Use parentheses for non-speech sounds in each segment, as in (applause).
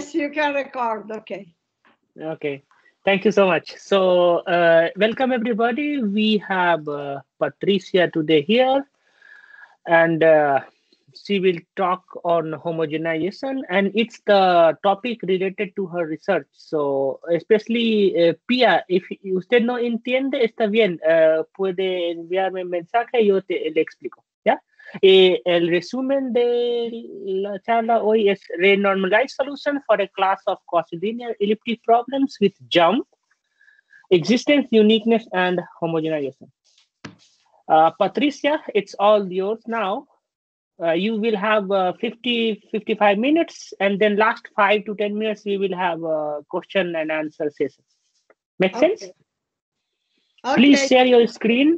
Yes, you can record. Okay. Okay. Thank you so much. So, uh, welcome everybody. We have uh, Patricia today here, and uh, she will talk on homogenization, and it's the topic related to her research. So, especially uh, Pia, if usted no entiende está bien, uh, puede enviarme un mensaje y yo te le explico. Yeah. Eh, el resumen de la charla hoy es Renormalized Solution for a Class of quasi-linear Elliptic Problems with Jump, Existence, Uniqueness, and Homogenization. Uh, Patricia, it's all yours now. Uh, you will have uh, 50, 55 minutes, and then last five to 10 minutes, we will have a uh, question and answer session. Make okay. sense? Okay. Please share your screen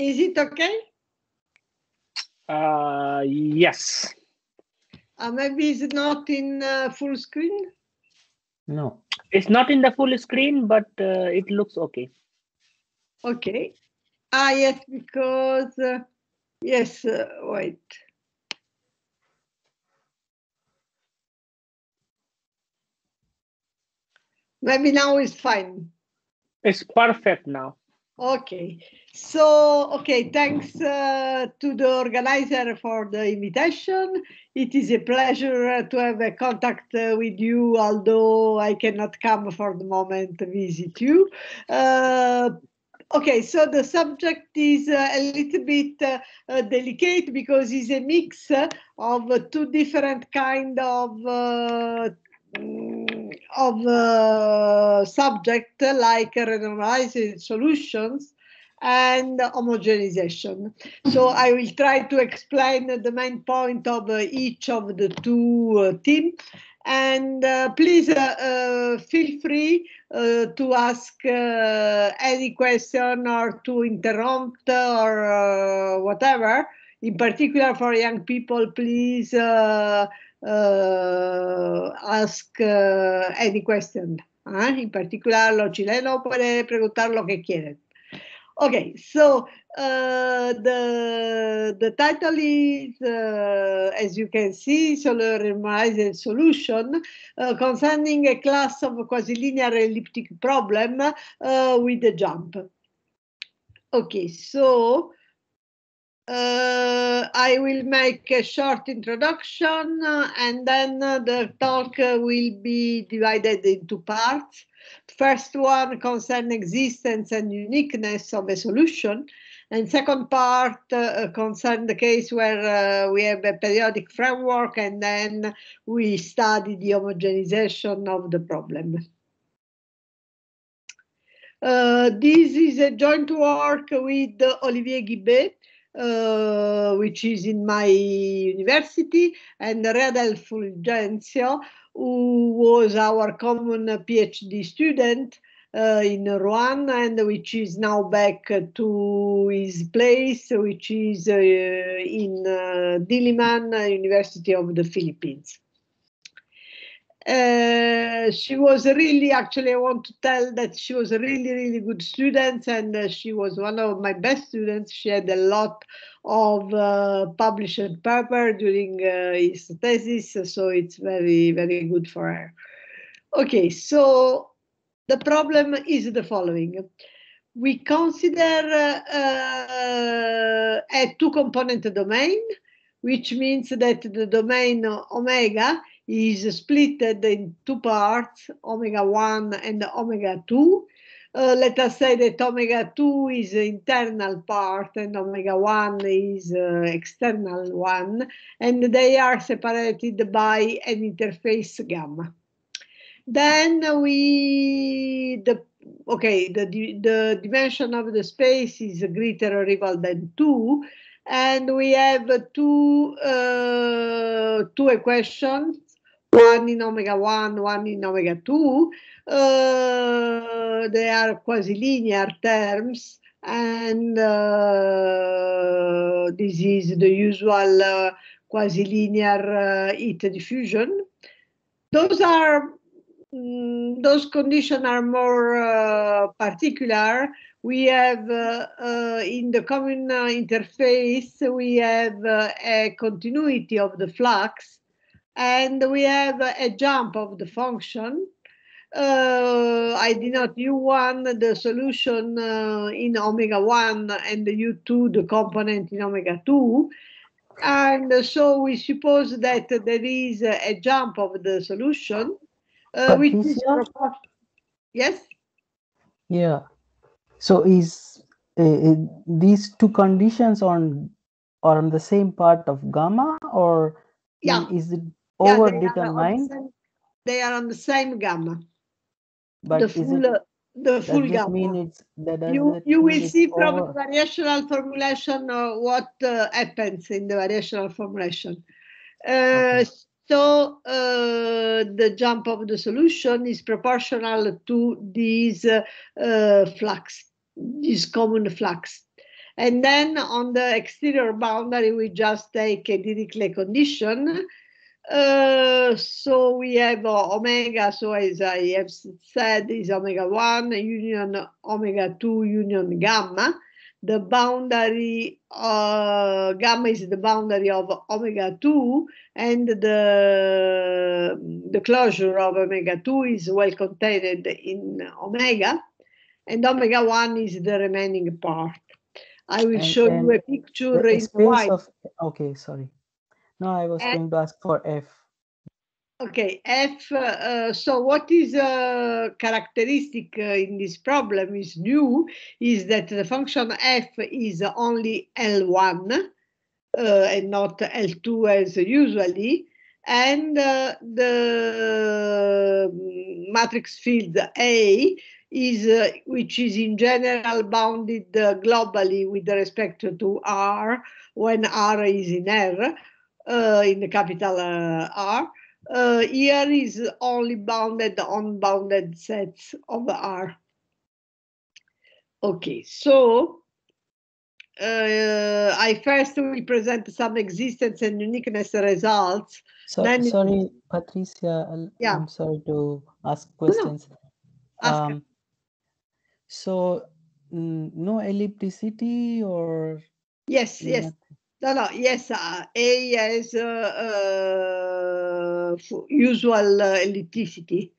Is it okay? Uh, yes. Uh, maybe it's not in uh, full screen? No, it's not in the full screen, but uh, it looks okay. Okay. Ah, yes, because, uh, yes, uh, wait. Maybe now it's fine. It's perfect now. Okay, so, okay, thanks uh, to the organizer for the invitation. It is a pleasure uh, to have a contact uh, with you, although I cannot come for the moment to visit you. Uh, okay, so the subject is uh, a little bit uh, delicate because it's a mix of two different kind of of uh, subject like randomized solutions and homogenization. So I will try to explain the main point of uh, each of the two uh, teams. And uh, please feel free to ask any question or to interrupt or whatever in particular for young people, please uh, Eh, ask eh, any question. Eh? in particular, lo chileno pueden preguntar lo que quieren. Okay, so uh, the, the title is, uh, as you can see, Solariumized Solution uh, concerning a class of quasi-linear elliptic problem with a jump. Okay, so uh, I will make a short introduction uh, and then uh, the talk uh, will be divided into parts. First one concerns existence and uniqueness of a solution. And second part uh, concerns the case where uh, we have a periodic framework and then we study the homogenization of the problem. Uh, this is a joint work with Olivier Guibet, uh, which is in my university, and Radel Fulgencio, who was our common PhD student uh, in Rouen, and which is now back to his place, which is uh, in uh, Diliman, University of the Philippines. Uh, she was really, actually, I want to tell that she was a really, really good student, and uh, she was one of my best students. She had a lot of uh, published paper during uh, his thesis, so it's very, very good for her. Okay, so the problem is the following. We consider uh, a two-component domain, which means that the domain omega is split in two parts, omega 1 and omega 2. Uh, let us say that omega 2 is the internal part and omega 1 is uh, external one, and they are separated by an interface gamma. Then we, the, okay, the, the dimension of the space is greater or equal than 2, and we have two, uh, two equations one in omega 1, one in omega 2. Uh, eh, they are quasi-linear terms, and uh, this is the usual uh, eh, quasi-linear heat diffusion. Those are mm, those conditions are more particular. We have in the common interface we have a continuity of the flux and we have a jump of the function. Uh, I did not U1, the solution uh, in omega 1, and the U2, the component in omega 2. And so we suppose that there is a jump of the solution, uh, which is proportional. Yes? Yeah. So is uh, uh, these two conditions on are on the same part of gamma or yeah. is it overdetermined. Yeah, they, are on the same gamma. But the full, it, uh, the full gamma. Mean it's, you you will see from over. the variational formulation uh, what uh, happens in the variational formulation. Uh, okay. So uh, the jump of the solution is proportional to these uh, flux, this common flux. And then on the exterior boundary, we just take a Dirichlet condition uh, so we have uh, omega, so as I have said, is omega 1 union omega 2 union gamma. The boundary uh, gamma is the boundary of omega 2, and the, the closure of omega 2 is well contained in omega, and omega 1 is the remaining part. I will and, show and you a picture in white. Of, okay, sorry no, I was F. going to ask for F. Okay, F. Uh, uh so, what is uh, characteristic uh, in this problem is new is that the function F is only L1 uh, and not L2 as usually, and the matrix field A is uh, which is in general bounded uh, globally with respect to R when R is in R, uh, in the capital uh, R. Uh, here is only bounded unbounded sets of R. Okay, so uh, I first will present some existence and uniqueness results. So, then sorry, Patricia, i yeah. I'm sorry to ask questions. No. um, so, no ellipticity or? Yes, yes. No, no, yes, uh, A has uh, uh, usual uh, ellipticity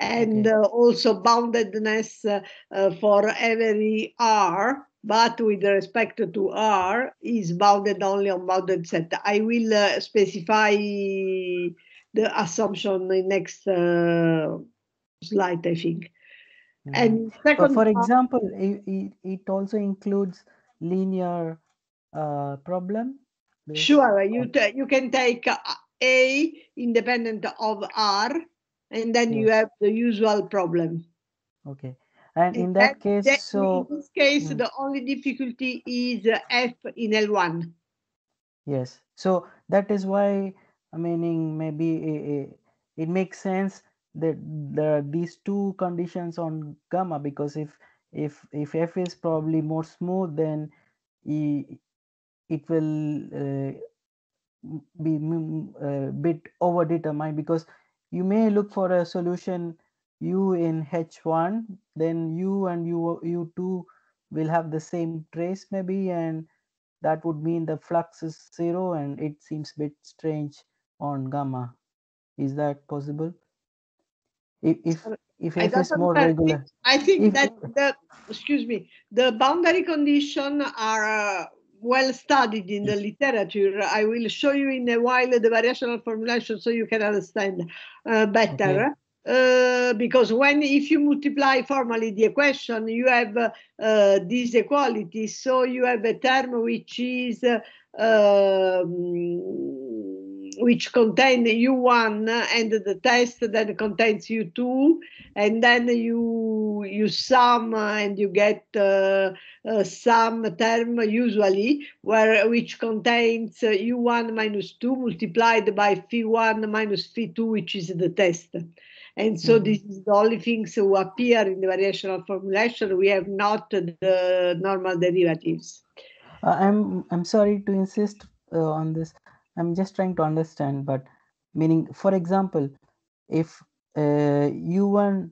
and okay. Uh, also boundedness uh, for every R, but with respect to R is bounded only on bounded set. I will specify the assumption in next slide, I think. Mm -hmm. And second, but for example, it, it also includes linear uh, problem? sure, you you can take A independent of R, and then yes. you have the usual problem. Okay, and in, in that, that, case, that, so in this case, mm. the only difficulty is uh, F in L one. Yes, so that is why meaning maybe it, it makes sense that there are these two conditions on gamma because if if if f is probably more smooth then e, it will uh, be a uh, bit overdetermined because you may look for a solution u in h1 then u and u u2 will have the same trace maybe and that would mean the flux is zero and it seems a bit strange on gamma is that possible if if, if f is more regular i think if, that the excuse me the boundary condition are uh, well studied in the literature. I will show you in a while the variational formulation so you can understand uh, better. Okay. Uh, because when if you multiply formally the equation, you have uh, uh these equalities. So you have a term which is uh, um, which contain U1 and the test that contains U2, and then you you sum and you get uh, uh, some term usually where which contains U1 uh, minus 2 multiplied by phi one minus phi 2 which is the test. And so mm-hmm. this is the only things who appear in the variational formulation. We have not the normal derivatives. Uh, I'm I'm sorry to insist uh, on this i'm just trying to understand but meaning for example if uh, u1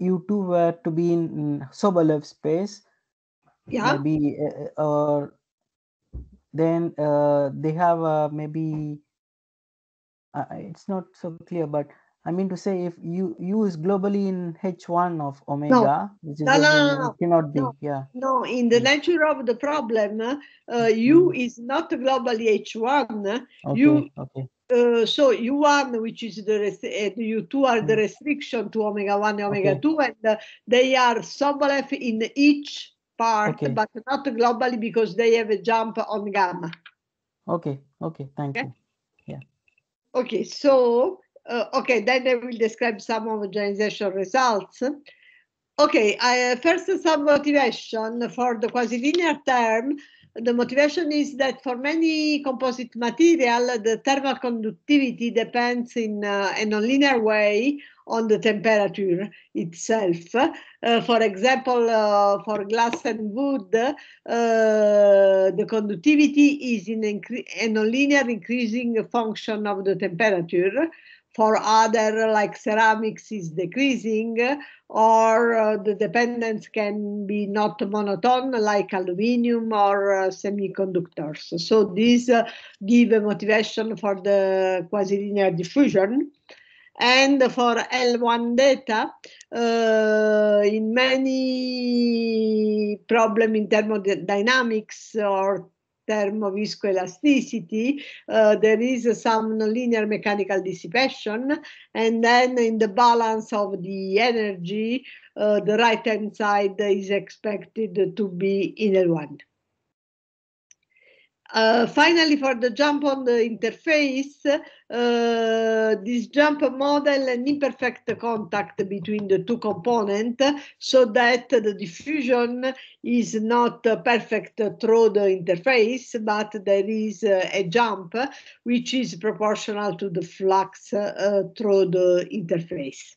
u2 were to be in sobolev space yeah maybe uh, or then uh, they have uh, maybe uh, it's not so clear but I mean to say, if u u is globally in h1 of omega, no. which is no, no, no, cannot be, no. yeah. No, in the mm. nature of the problem, uh, u mm. Mm-hmm. is not globally h1. Uh, okay. U, okay. Uh, so u1, which is the u2, uh, are the mm. restriction to omega 1 and omega okay. 2, and uh, they are sublef in each part, okay. but not globally because they have a jump on gamma. Okay, okay, thank you. Yeah. Okay, so uh, okay, then I will describe some of the organizational results. Okay, I, uh, first some motivation for the quasi-linear term. The motivation is that for many composite material, the thermal conductivity depends in uh, a nonlinear way on the temperature itself. Uh, for example, uh, for glass and wood, uh, the conductivity is in a nonlinear increasing function of the temperature for other like ceramics is decreasing or uh, the dependence can be not monotone like aluminum or uh, semiconductors. So these uh, give a motivation for the quasi-linear diffusion. And for L1 data, uh, in many problem in thermodynamics or thermoviscoelasticity, uh, there is uh, some nonlinear mechanical dissipation, and then in the balance of the energy, uh, the right-hand side is expected to be in L1. Uh, finally, for the jump on the interface, uh, this jump model an imperfect contact between the two components so that the diffusion is not perfect through the interface, but there is a jump which is proportional to the flux uh, through the interface.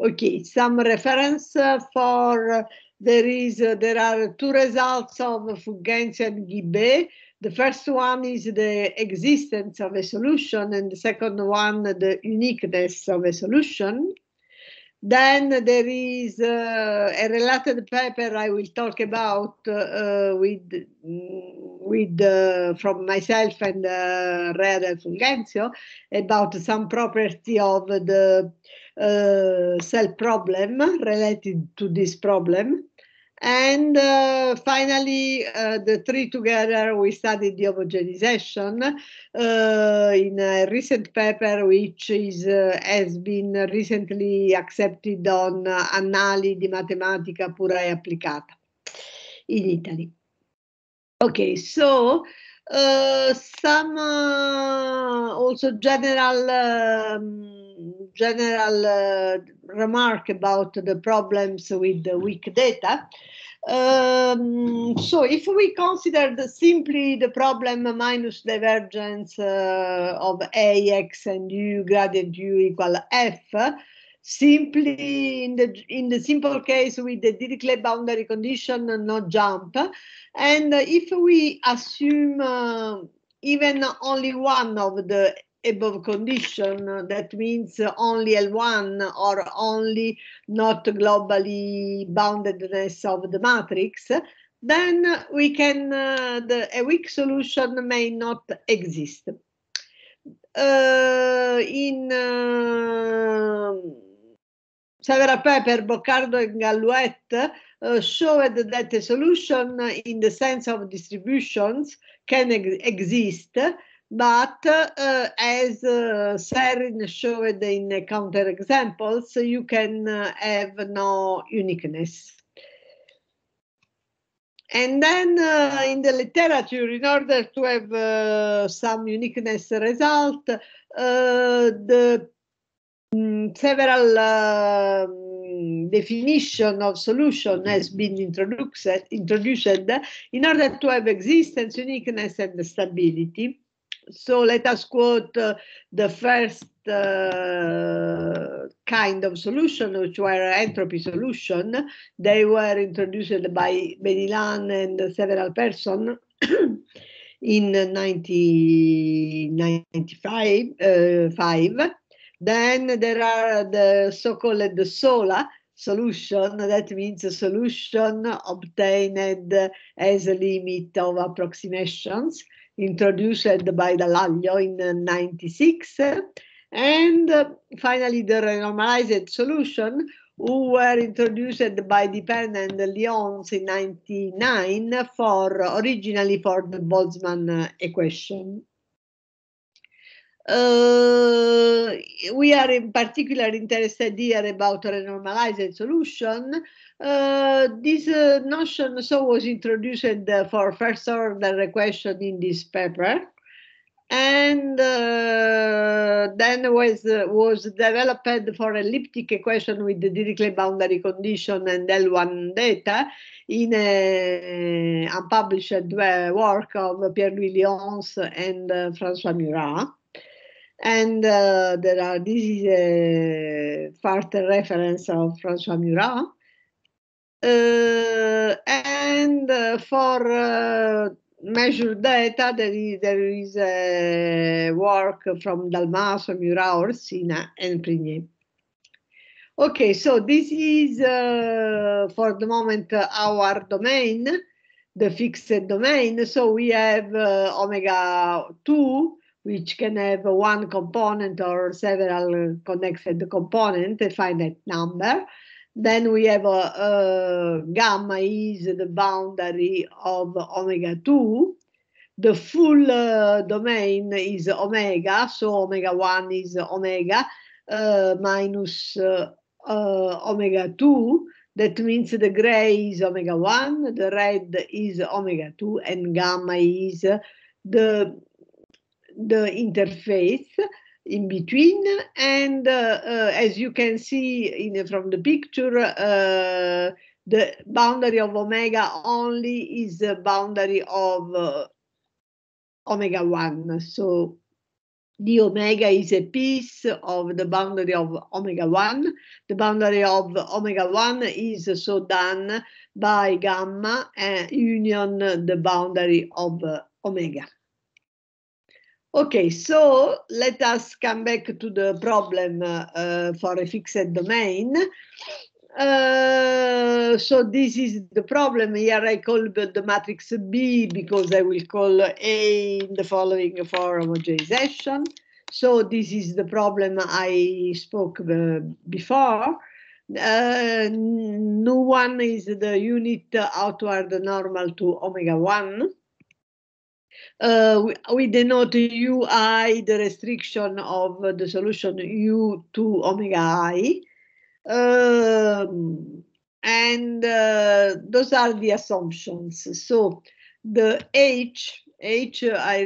Okay, some reference uh, for there is uh, there are two results of Fuggenz and Gibbé. The first one is the existence of a solution, and the second one the uniqueness of a solution. Then there is uh, a related paper I will talk about uh, uh with with uh, from myself and uh, Rea about some property of the uh, cell problem related to this problem. And uh, finally, uh, the three together, we studied the homogenization uh, in a recent paper which is, uh, has been recently accepted on Annali di Matematica Pura e Applicata in Italy. Okay, so uh, some uh, also general um, general uh, remark about the problems with the weak data. Um, so if we consider the, simply the problem minus divergence uh, of AX and U gradient U equal F, simply in the in the simple case with the Dirichlet boundary condition no jump and if we assume uh, even only one of the above condition. That means only L1 or only not globally boundedness of the matrix. Then we can uh, the, a weak solution may not exist. Uh, in uh, Severa Boccardo and Galluet uh, showed that a solution in the sense of distributions can ex exist but uh, as uh, Serin showed in counterexamples, you can uh, have no uniqueness. And then uh, in the literature, in order to have uh, some uniqueness result, uh, the mm, several uh, mm, definition of solution has been introduced, introduced in order to have existence, uniqueness, and stability. So let us quote uh, the first uh, kind of solution, which were entropy solution. They were introduced by Benilan and several persons (clears throat) in 1995. Uh, then there are the so-called solar solution, that means a solution obtained as a limit of approximations introduced by Dall'Aglio in uh, 96, and uh, finally the renormalized solution, who were introduced by Depern and Lyons in 99 for originally for the Boltzmann uh, equation. Uh, we are in particular interested here about renormalized solution. Uh, this uh, notion so was introduced uh, for first order equation in this paper and uh, then was was developed for elliptic equation with the Dirichlet boundary condition and L1 data in a unpublished uh, work of Pierre-Louis Lyons and François Murat. And uh, there are, this is a further reference of Francois Murat. Uh, and uh, for uh, measured data, there is, there is a work from Dalmaso, Murat, Orsina, and Prigné. Okay, so this is uh, for the moment uh, our domain, the fixed domain. So we have omega 2, which can have one component or several connected component, a finite number. Then we have a, uh, a uh, gamma is the boundary of omega 2. The full uh, domain is omega, so omega 1 is omega uh, minus uh, uh omega 2. That means the gray is omega 1, the red is omega 2, and gamma is the the interface in between and uh, uh, as you can see in, from the picture uh, the boundary of omega only is the boundary of uh, omega 1. So the omega is a piece of the boundary of omega 1. The boundary of omega 1 is so done by gamma and union the boundary of uh, omega. Okay, so let us come back to the problem uh, for a fixed domain. Uh, so this is the problem here I call the matrix B because I will call A in the following for homogenization. So this is the problem I spoke uh, before. Uh, nu1 is the unit outward normal to omega 1 uh, we, denote ui the restriction of the solution u to omega i. Um, and uh, those are the assumptions. So the h h I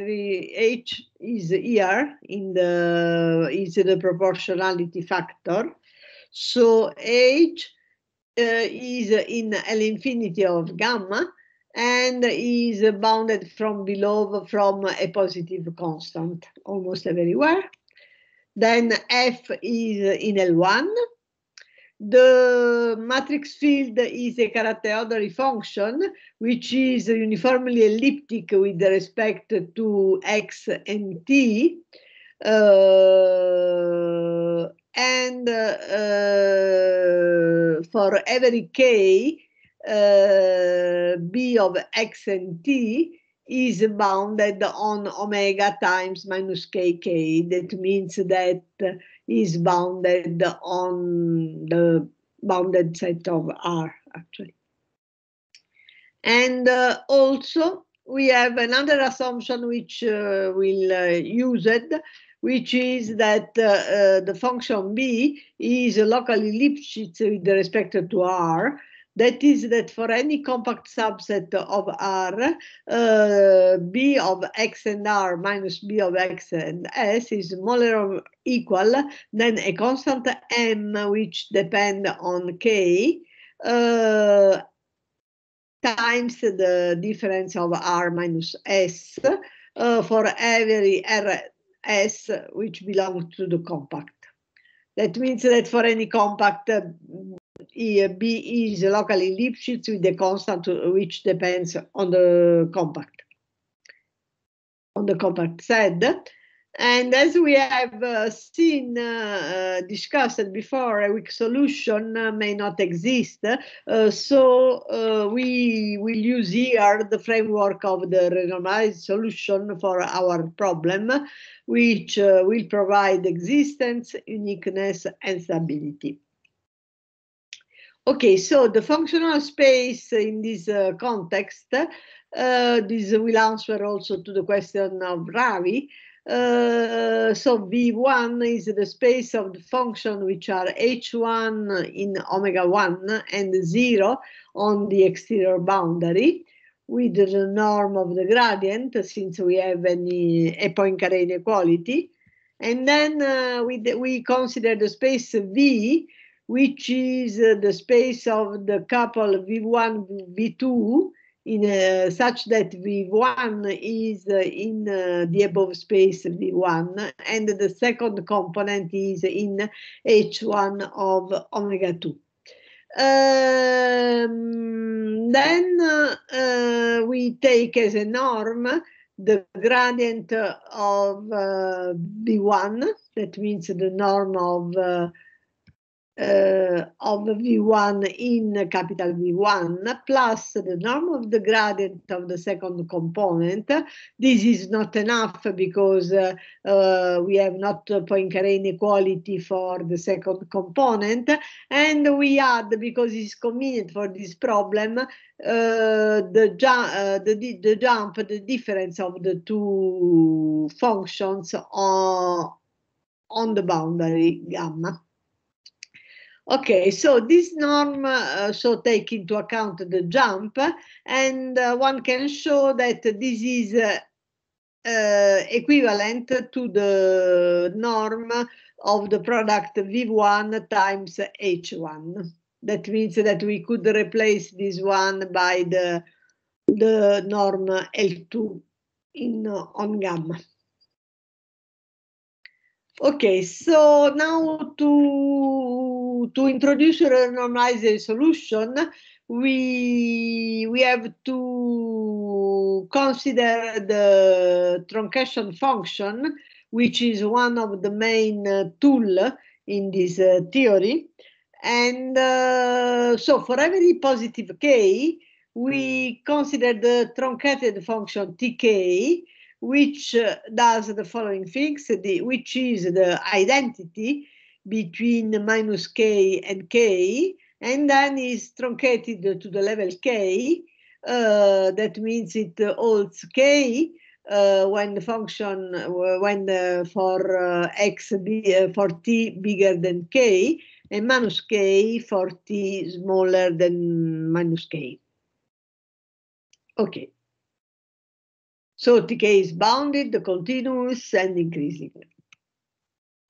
h is here in the is the proportionality factor. So h uh, is in L infinity of gamma and is bounded from below from a positive constant almost everywhere. Then F is in L1. The matrix field is a character function, which is uniformly elliptic with respect to x and t. Uh, and uh, for every k, uh, B of x and t is bounded on omega times minus kk. That means that is bounded on the bounded set of R, actually. And uh, also, we have another assumption which uh, we'll uh, use it, which is that uh, uh, the function b is locally Lipschitz with respect to r, that is that for any compact subset of R, uh, B of X and R minus B of X and S is smaller or equal than a constant M which depend on K uh, times the difference of R minus S uh, for every RS which belongs to the compact. That means that for any compact, uh, B is locally Lipschitz with the constant which depends on the compact, on the compact set. And as we have uh, seen, uh, uh, discussed before, a weak solution uh, may not exist. Uh, so uh, we will use here the framework of the randomized solution for our problem, which will provide existence, uniqueness, and stability. Okay, so the functional space in this uh, context, uh, this will answer also to the question of Ravi. Uh, so V1 is the space of the function which are H1 in omega 1 and 0 on the exterior boundary with the norm of the gradient since we have any a Poincare inequality. And then uh, we, we consider the space V which is uh, the space of the couple V1, V2, in uh, such that V1 is uh, in uh, the above space V1, and the second component is in H1 of omega 2. Um, then uh, we take as a norm the gradient of uh, V1, that means the norm of Eh, of V1 in capital V1 plus the norm of the gradient of the second component. This is not enough because eh, we have not Poincare inequality for the second component and we add, because it's convenient for this problem, uh, the, ju uh, the, the jump, the difference of the two functions on, on the boundary gamma. Okay, so this norm uh, so take into account the jump, and uh, one can show that this is uh, uh equivalent to the norm of the product V1 times H1. That means that we could replace this one by the the norm L2 in uh, on gamma. Okay, so now to to, introduce a randomized solution, we, we have to consider the truncation function, which is one of the main uh, tool in this uh, theory. And uh, so for every positive k, we consider the truncated function tk, which uh, does the following things, the, which is the identity between minus k and k, and then is truncated to the level k. Uh, that means it holds k uh, when the function uh, when the, uh, for uh, x be, uh, for t bigger than k and minus k for t smaller than minus k. Okay. So tk is bounded, continuous, and increasing.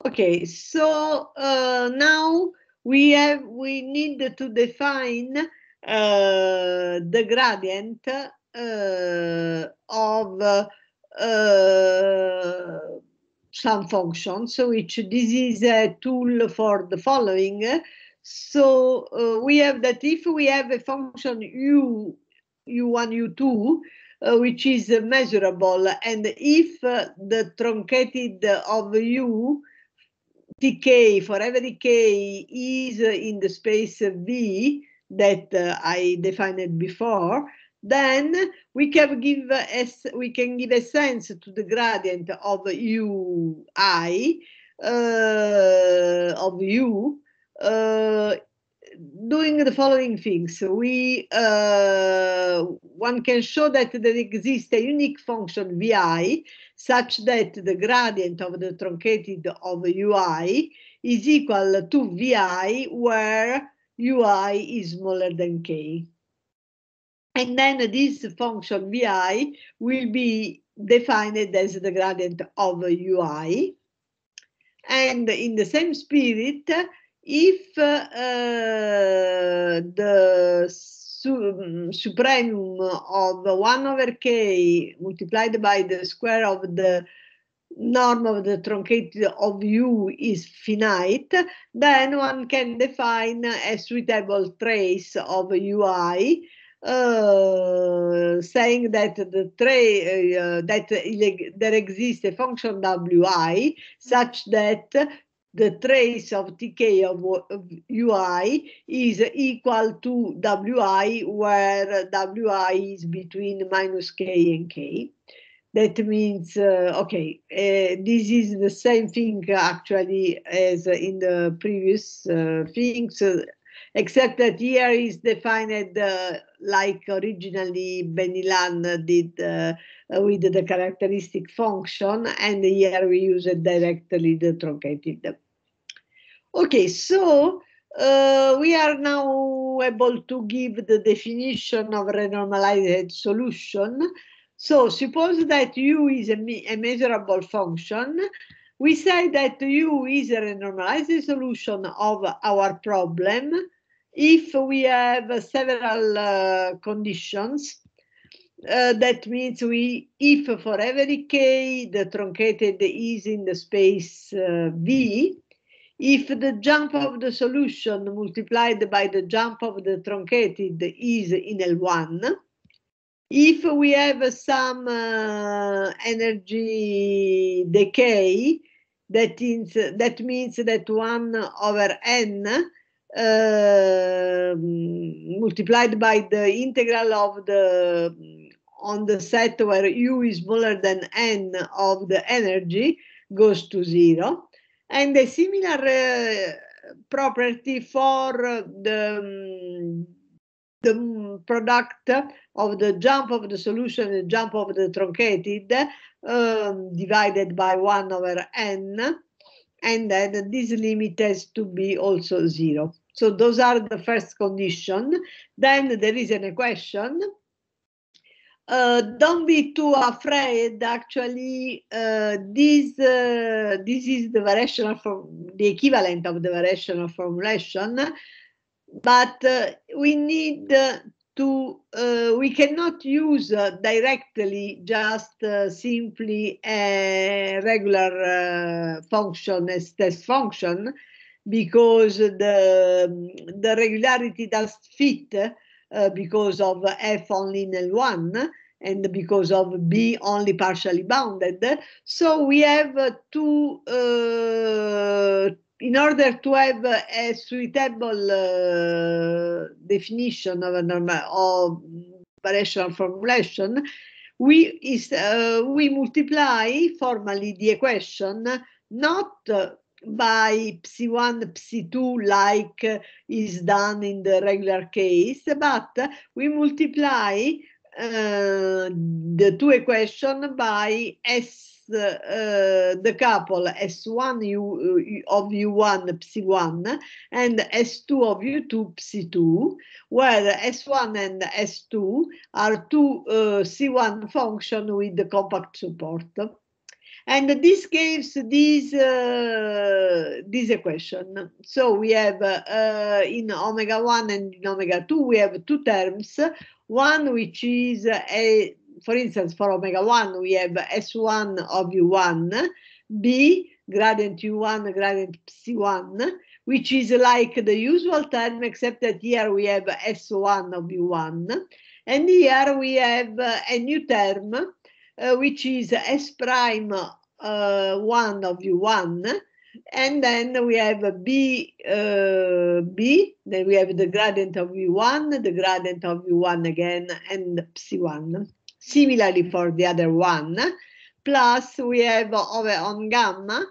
Okay, so uh, now we have we need to define uh, the gradient uh, of uh, some functions, which this is a tool for the following. So uh, we have that if we have a function u, u1, u2, uh, which is measurable. And if uh, the truncated of U decay, forever decay is in the space V that uh, I defined before, then we can give a, we can give a sense to the gradient of u i uh, of u uh, doing the following things. We uh, one can show that there exists a unique function vi such that the gradient of the truncated of ui is equal to vi where ui is smaller than k. And then this function vi will be defined as the gradient of ui. And in the same spirit, if uh, the su supreme of 1 over k multiplied by the square of the norm of the truncated of u is finite, then one can define a suitable trace of ui uh, saying that the tray uh, that there exists a function wi such that the trace of Tk of, Ui is equal to Wi, where Wi is between minus k and k. That means, uh, okay, uh, this is the same thing actually as in the previous uh, things, uh, except that here is defined uh, like originally Benilan did uh, with the characteristic function, and here we use directly the truncated Okay, so uh, we are now able to give the definition of renormalized solution. So suppose that u is a, me a measurable function. We say that u is a renormalized solution of our problem if we have several uh, conditions. Uh, that means we, if for every k the truncated is in the space uh, V, if the jump of the solution multiplied by the jump of the truncated is in L1, if we have some uh, energy decay, that, is, that means that 1 over n uh, mm, multiplied by the integral of the mm, on the set where u is smaller than n of the energy goes to zero and a similar uh, property for the, um, the product of the jump of the solution the jump of the truncated um, divided by 1 over n and then this limit has to be also 0. So those are the first condition. Then there is an equation uh, don't be too afraid. Actually, uh, this uh, this is the variational form, the equivalent of the variational formulation, but uh, we need uh, to uh, we cannot use directly just simply a regular function as test function because the the regularity does fit uh, because of f only in L1 and because of B only partially bounded. So we have uh, two, uh, in order to have a suitable uh, definition of a normal of variational formulation, we, is, uh, we multiply formally the equation not uh, by psi1, psi2 like is done in the regular case, but we multiply uh, the two equation by S, uh, the couple S1 U, uh, of U1 Psi1 and S2 of U2 Psi2, where S1 and S2 are two C1 uh, function with the compact support. And this gives this uh, this equation. So we have uh, uh, in omega 1 and in omega 2, we have two terms. One which is, a, for instance, for omega 1, we have S1 of U1, B, gradient U1, gradient C1, which is like the usual term, except that here we have S1 of U1. And here we have a new term uh, which is S prime uh, 1 of U1. And then we have B, uh, B, then we have the gradient of U1, the gradient of U1 again, and Psi1. Similarly for the other one, plus we have over on gamma,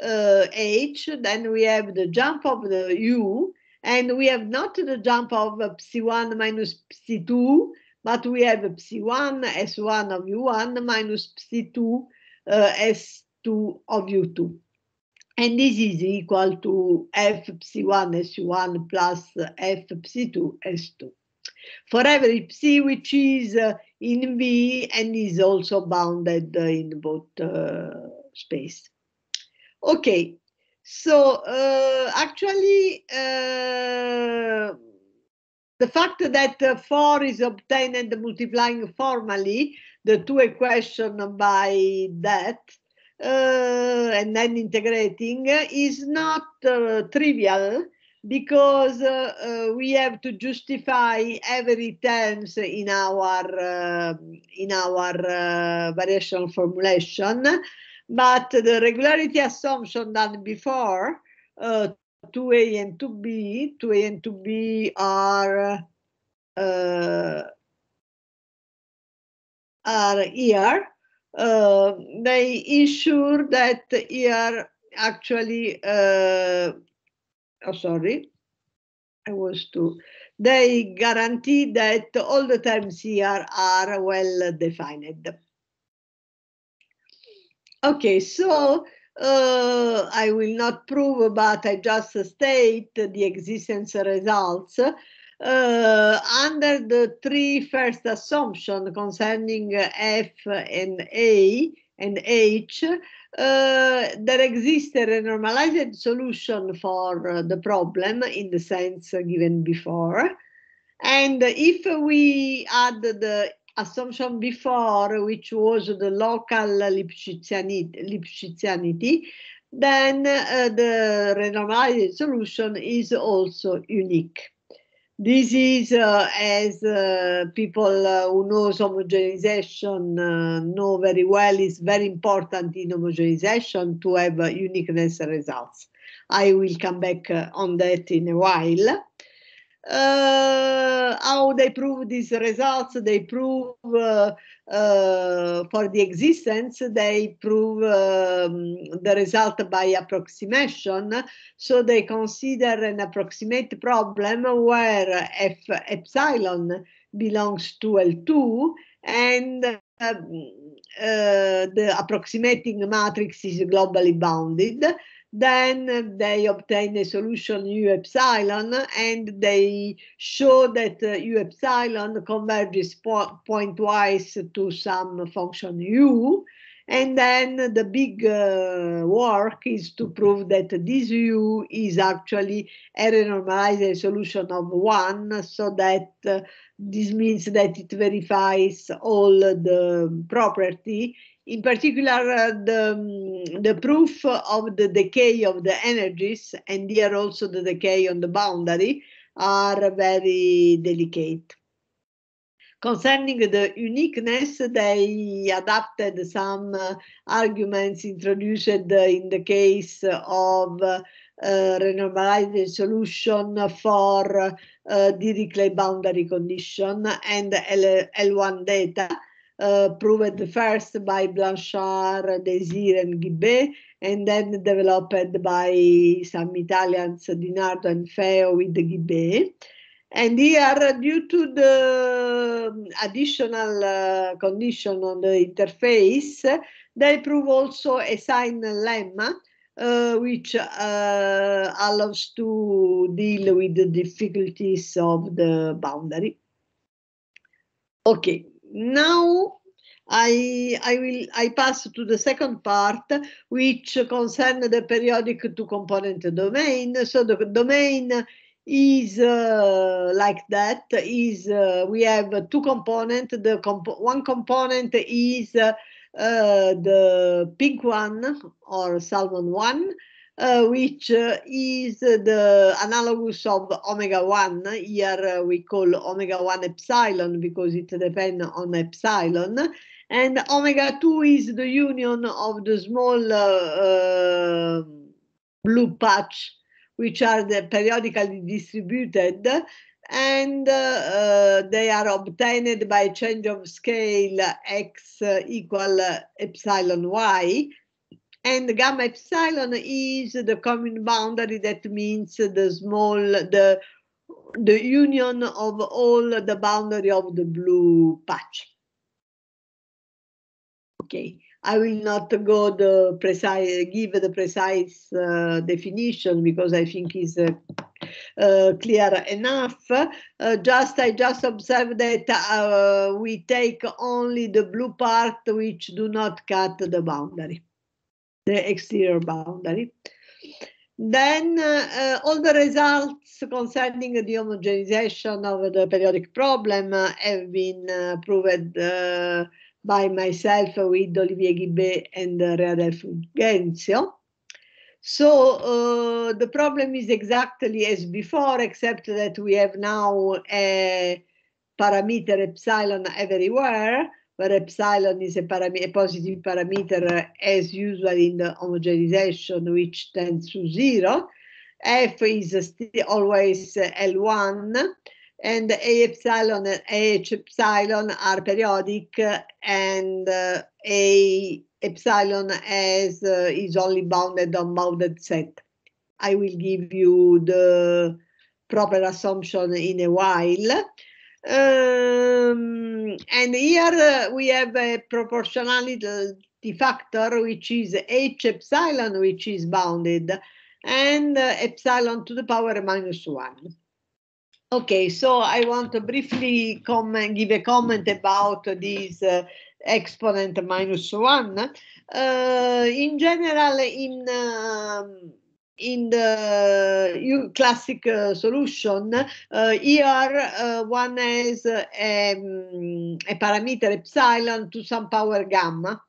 uh, H, then we have the jump of the U, and we have not the jump of Psi1 minus Psi2, but we have psi1 s1 of u1 minus psi2 uh, s2 of u2. And this is equal to f psi1 s1 plus f psi2 s2 for every psi which is uh, in V and is also bounded uh, in both uh, space. Okay, so uh, actually uh, the fact that uh, 4 is obtained and multiplying formally the two equation by that uh, and then integrating uh, is not uh, trivial because uh, uh, we have to justify every terms in our uh, in our uh, variation formulation but the regularity assumption done before 2a and 2b. 2a and 2b are uh, are ER. Uh, they ensure that ER actually, uh, oh, sorry, I was too. They guarantee that all the terms here are well defined. Okay, so uh, I will not prove, but I just state the existence results. Uh, under the three first assumption concerning F and A and H, uh, there exists a normalized solution for the problem in the sense given before. And if we add the assumption before, which was the local Lipschitzianity, then uh, the renormalized solution is also unique. This is, uh, as uh, people uh, who know homogenization uh, know very well, is very important in homogenization to have uniqueness results. I will come back uh, on that in a while uh, how they prove these results they prove uh, uh, for the existence they prove um, the result by approximation so they consider an approximate problem where f epsilon belongs to l2 and uh, uh, the approximating matrix is globally bounded then they obtain a solution U epsilon and they show that uh, U epsilon converges po pointwise to some function U. And then the big uh, work is to prove that this U is actually a renormalized solution of 1, so that uh, this means that it verifies all the property in particular uh, the, um, the proof of the decay of the energies and here also the decay on the boundary are very delicate. Concerning the uniqueness, they adapted some uh, arguments introduced in the case of uh, renormalized solution for uh, Dirichlet boundary condition and L- L1 data uh, proved first by Blanchard, Desir, and Guibet, and then developed by some Italians, Dinardo and Feo, with Guibet. And here, due to the additional uh, condition on the interface, they prove also a sign lemma, uh, which uh, allows to deal with the difficulties of the boundary. Okay, now I, I will I pass to the second part, which concerns the periodic two-component domain. So the domain is uh, like that. Is uh, we have two component. The comp one component is uh, the pink one or salmon one, uh, which uh, is the analogous of omega 1. Here uh, we call omega 1 epsilon because it depends on epsilon. And omega 2 is the union of the small uh, uh, blue patch, which are the periodically distributed, and uh, they are obtained by change of scale x equal epsilon y and gamma epsilon is the common boundary that means the small the the union of all the boundary of the blue patch okay i will not go the precise give the precise uh, definition because i think is uh, uh, clear enough uh, just i just observe that uh, we take only the blue part which do not cut the boundary the exterior boundary. Then uh, uh, all the results concerning the homogenization of the periodic problem uh, have been uh, proved by myself with Olivier Guibet and uh, Readelfo Genzio. So uh, the problem is exactly as before, except that we have now a parameter epsilon everywhere where epsilon is a, a, positive parameter as usual in the homogenization, which tends to zero. F is still always L1, and A epsilon and H epsilon are periodic, and A epsilon as uh, is only bounded on bounded set. I will give you the proper assumption in a while. Um, and here uh, we have a proportionality factor, which is h epsilon, which is bounded, and uh, epsilon to the power minus 1. Okay, so I want to briefly comment, give a comment about this uh, exponent minus 1. Uh, in general, in um, in the classic uh, solution, here uh, uh, one has a, a parameter epsilon to some power gamma.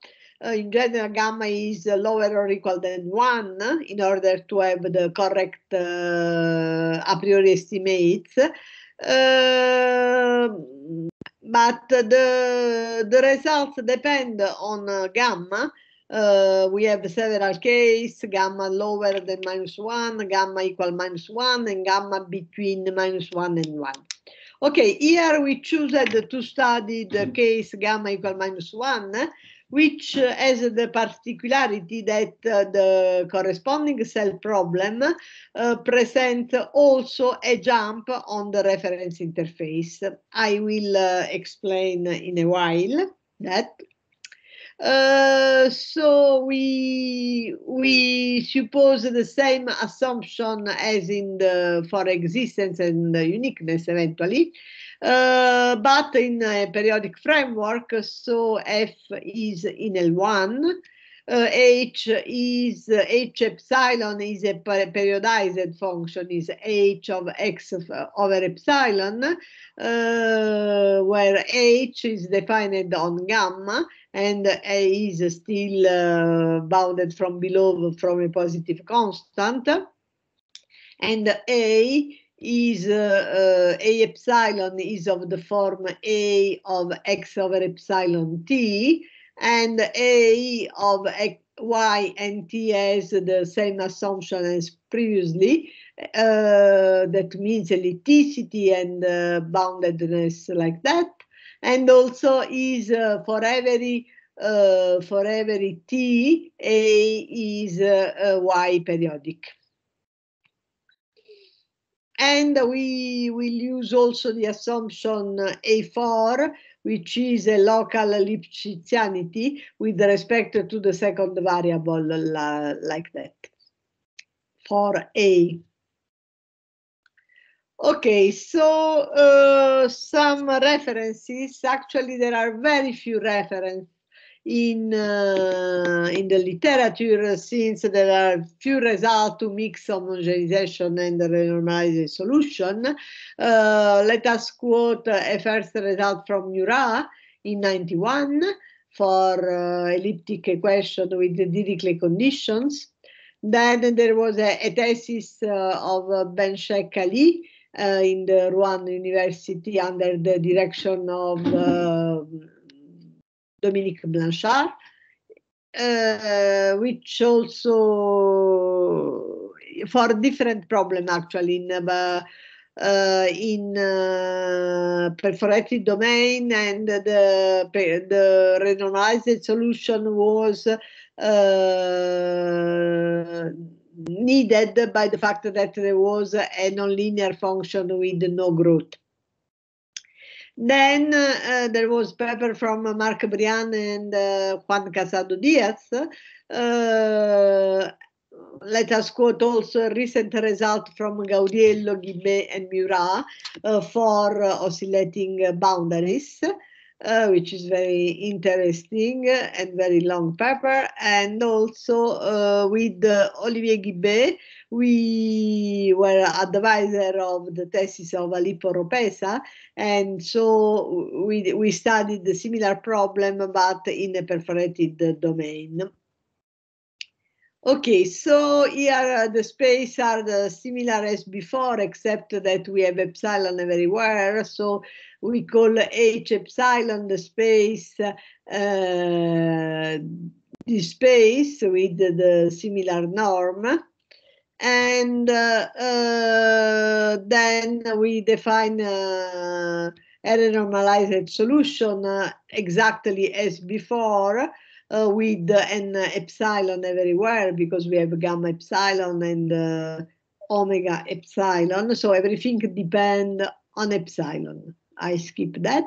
Uh, in general gamma is uh, lower or equal than 1 in order to have the correct a priori estimates. but the, the results depend on gamma uh, we have several cases: gamma lower than minus 1, gamma equal minus 1, and gamma between minus 1 and 1. Okay, here we choose to study the mm-hmm. case gamma equal minus 1, which has the particularity that uh, the corresponding cell problem uh, presents also a jump on the reference interface. I will uh, explain in a while that. Uh, so we we suppose the same assumption as in the for existence and the uniqueness eventually, uh, but in a periodic framework. So F is in L1. Uh, H is H epsilon is a periodized function is H of X over epsilon, uh, where H is defined on gamma and A is still uh, bounded from below from a positive constant. And A is uh, uh, A epsilon is of the form A of x over epsilon t, and A of x, y and t has the same assumption as previously. Uh, that means elasticity and uh, boundedness like that and also is uh, for every uh, for every T A is uh, Y periodic. And we will use also the assumption A4, which is a local Lipschitzianity with respect to the second variable like that for A. Okay, so uh, some references. Actually, there are very few references in uh, in the literature since there are few results to mix homogenization and the renormalized solution. Uh, let us quote uh, a first result from Murat in 91 for uh, elliptic equation with the Dirichlet conditions. Then there was a, a thesis uh, of Benchek Ali uh, in the Rouen University under the direction of uh, Dominique Blanchard, uh, which also for different problem actually in uh, uh, in uh, perforated domain and the, the randomized solution was uh, needed by the fact that there was a nonlinear function with no growth. Then uh, there was paper from Mark Brian and uh, Juan Casado Diaz. Uh, let us quote also recent result from Gaudiello, Guibet and Murat uh, for uh, oscillating boundaries uh, which is very interesting and very long paper, And also uh, with uh, Olivier Guibet, we were advisor of the thesis of Alipo Ropesa. And so we, we studied the similar problem, but in a perforated domain. Okay, so here uh, the space are the uh, similar as before, except that we have epsilon everywhere. So we call H epsilon the space, uh, the space with the, the similar norm. And uh, uh then we define uh, a normalized solution exactly as before uh, with uh, an epsilon everywhere because we have gamma epsilon and uh, omega epsilon. So everything depends on epsilon. I skip that.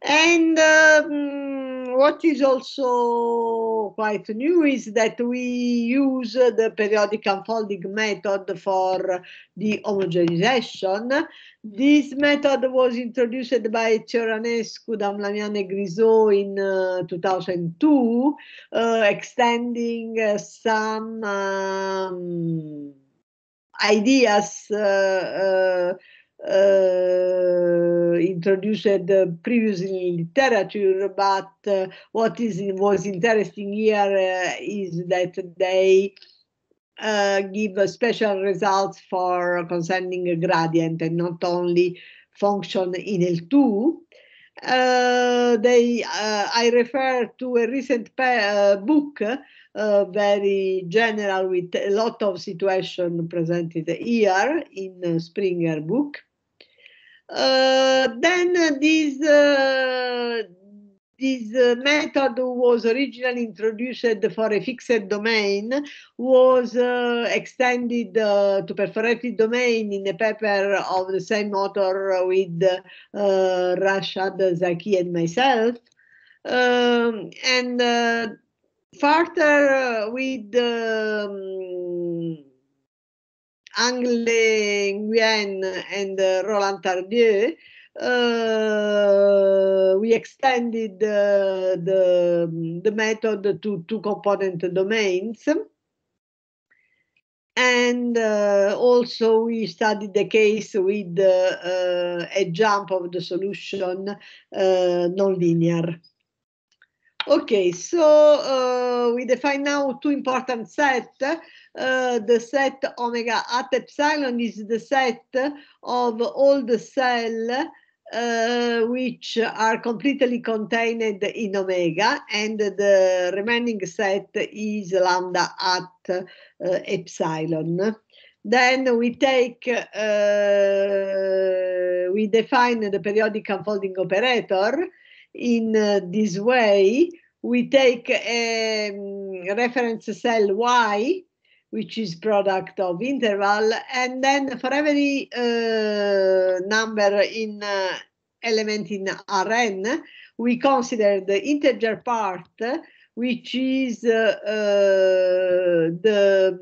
And um, what is also quite new is that we use the periodic unfolding method for the homogenization. This method was introduced by Cioranescu, Damlamian and Grisot in uh, 2002, uh, extending uh, some um, ideas uh, uh, uh, introduced previously in literature, but uh, what is was interesting here uh, is that they uh, give special results for concerning a gradient and not only function in L2. Uh, they, uh, I refer to a recent book, very general, with a lot of situation presented here in Springer book, uh, then uh, this uh, this method was originally introduced for a fixed domain, was uh, extended uh, to perforated domain in a paper of the same author with uh, Rashad Zaki and myself. Um, and further with um, Anglais Nguyen and uh, Roland Tardieu, uh, we extended uh, the, the method to two component domains. And uh, also we studied the case with uh, a jump of the solution uh, nonlinear. Okay, so uh, we define now two important sets. Uh, the set omega at epsilon is the set of all the cell uh, which are completely contained in omega and the remaining set is lambda at uh, epsilon. Then we take, uh, we define the periodic unfolding operator in uh, this way, we take a um, reference cell Y, which is product of interval, and then for every uh, number in uh, element in Rn, we consider the integer part, which is uh, uh the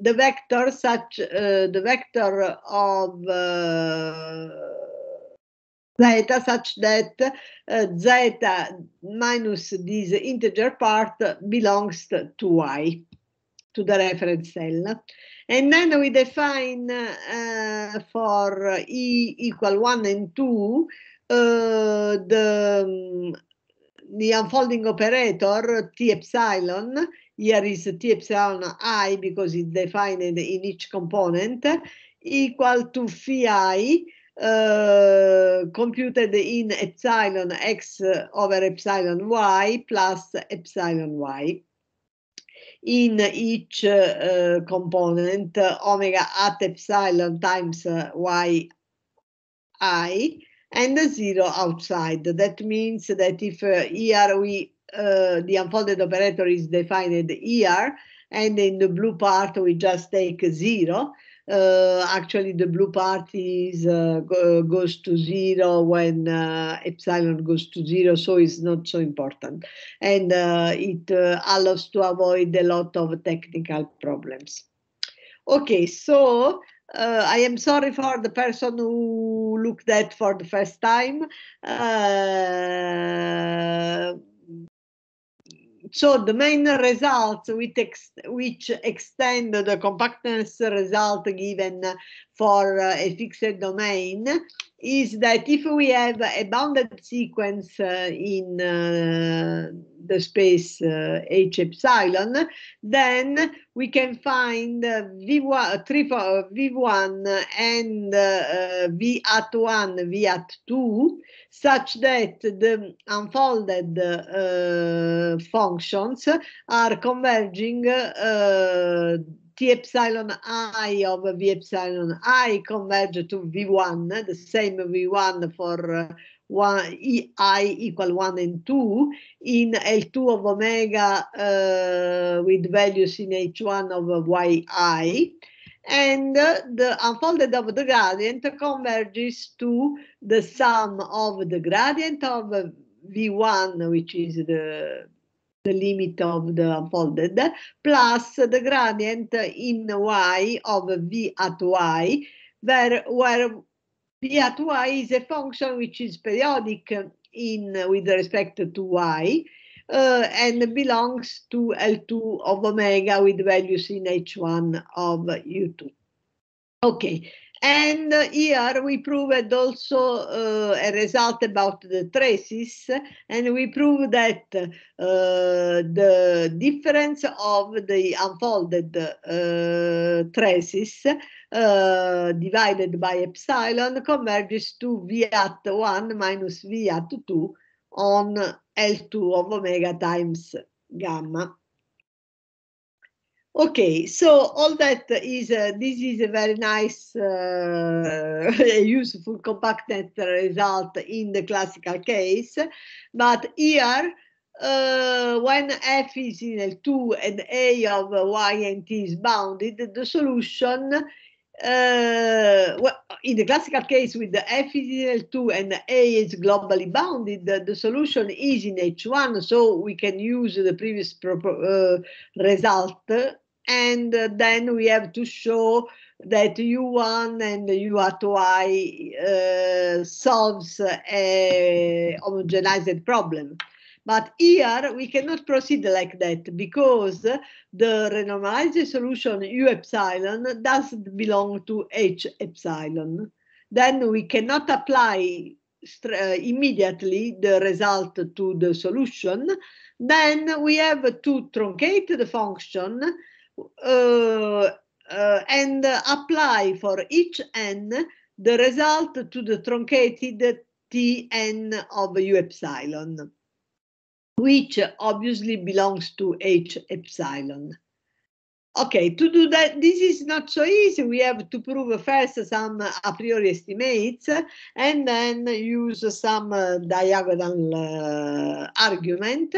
the vector such uh, the vector of zeta such that uh, zeta minus this integer part belongs to y, to the reference cell. And then we define uh, for e equal 1 and 2 uh, the, um, the unfolding operator t epsilon. Here is t epsilon i because it's defined in each component equal to phi i uh, computed in epsilon x over epsilon y plus epsilon y in each uh, component omega at epsilon times uh, y i and zero outside. That means that if uh, here we the unfolded operator is defined here, and in the blue part we just take zero uh, actually, the blue parties uh, go, uh, goes to zero when epsilon goes to zero, so it's not so important. And it allows to avoid a lot of technical problems. Okay, so uh, I am sorry for the person who looked at for the first time. Uh, so the main results which, ex which extend the compactness result given for uh, a fixed domain is that if we have a bounded sequence uh, in uh, the space uh, h epsilon, then we can find uh, v1, uh, three, four, uh, v1 and v at 1, v at 2, such that the unfolded functions are converging T epsilon i over V epsilon i converge to V1, the same V1 for uh, one, e, i equal 1 and 2 in L2 of omega uh, with values in H1 of yi and uh, the unfolded of the gradient converges to the sum of the gradient of V1 which is the the limit of the unfolded plus the gradient in y of v at y, where, where v at y is a function which is periodic in with respect to y uh, and belongs to L2 of omega with values in H1 of U2. Okay, and uh, here we proved also uh, a result about the traces, and we proved that uh, the difference of the unfolded uh, traces uh, divided by epsilon converges to v at one minus v at 2 on L2 of omega times gamma. Okay, so all that is uh, this is a very nice, uh, (laughs) useful compact net result in the classical case, but here uh, when f is in L2 and a of y and t is bounded, the solution uh, well, in the classical case with the f is in L2 and a is globally bounded, the, the solution is in H1, so we can use the previous uh, result and uh, then we have to show that U1 and U2i uh, solves a homogenized problem. But here we cannot proceed like that because the renormalized solution U epsilon doesn't belong to H epsilon. Then we cannot apply uh, immediately the result to the solution. Then we have to truncate the function uh, uh, and apply for each n the result to the truncated Tn of u epsilon, which obviously belongs to h epsilon. Okay, to do that, this is not so easy. We have to prove first some a priori estimates and then use some uh, diagonal uh, argument